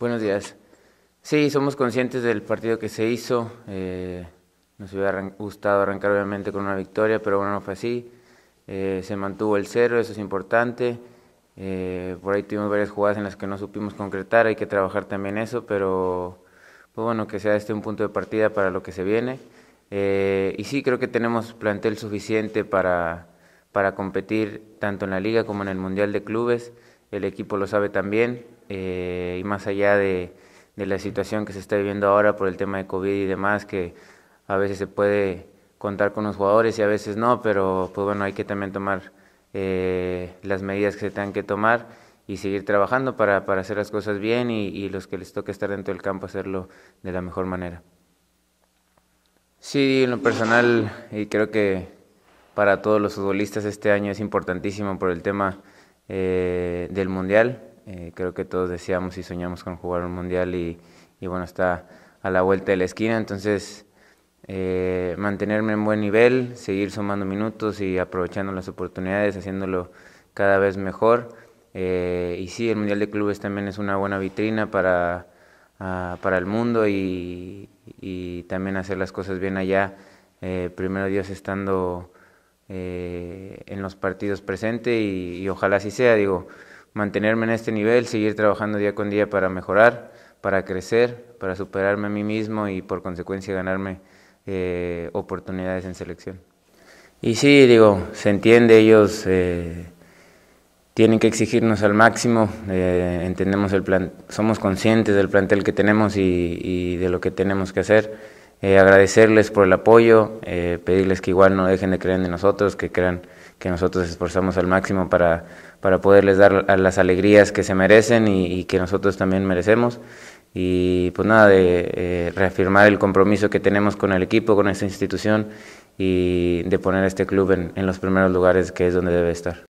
Buenos días. Sí, somos conscientes del partido que se hizo. Eh, nos hubiera gustado arrancar obviamente con una victoria, pero bueno, no fue así. Eh, se mantuvo el cero, eso es importante. Eh, por ahí tuvimos varias jugadas en las que no supimos concretar, hay que trabajar también eso, pero pues bueno, que sea este un punto de partida para lo que se viene. y sí, creo que tenemos plantel suficiente para, para competir tanto en la liga como en el Mundial de Clubes. El equipo lo sabe también. Eh, y más allá de, la situación que se está viviendo ahora por el tema de COVID y demás, que a veces se puede contar con los jugadores y a veces no, pero pues bueno, hay que también tomar eh, las medidas que se tengan que tomar y seguir trabajando para, hacer las cosas bien y, los que les toque estar dentro del campo hacerlo de la mejor manera. Sí, en lo personal, y creo que para todos los futbolistas este año es importantísimo por el tema eh, del Mundial. Eh, creo que todos deseamos y soñamos con jugar un mundial y, bueno, está a la vuelta de la esquina. Entonces, eh, mantenerme en buen nivel, seguir sumando minutos y aprovechando las oportunidades, haciéndolo cada vez mejor. Eh, y sí, el Mundial de Clubes también es una buena vitrina para, ah, el mundo y, también hacer las cosas bien allá. primero Dios estando en los partidos presente y, y ojalá así sea, digo mantenerme en este nivel, seguir trabajando día con día para mejorar, para crecer, para superarme a mí mismo y por consecuencia ganarme eh, oportunidades en selección. Y sí, digo, se entiende, ellos eh, tienen que exigirnos al máximo, eh, entendemos el plan, somos conscientes del plantel que tenemos y, y de lo que tenemos que hacer. agradecerles por el apoyo, pedirles que igual no dejen de creer en nosotros, que crean que nosotros esforzamos al máximo para, para poderles dar las alegrías que se merecen y, que nosotros también merecemos. Y pues nada, de eh, reafirmar el compromiso que tenemos con el equipo, con esta institución y de poner a este club en los primeros lugares que es donde debe estar.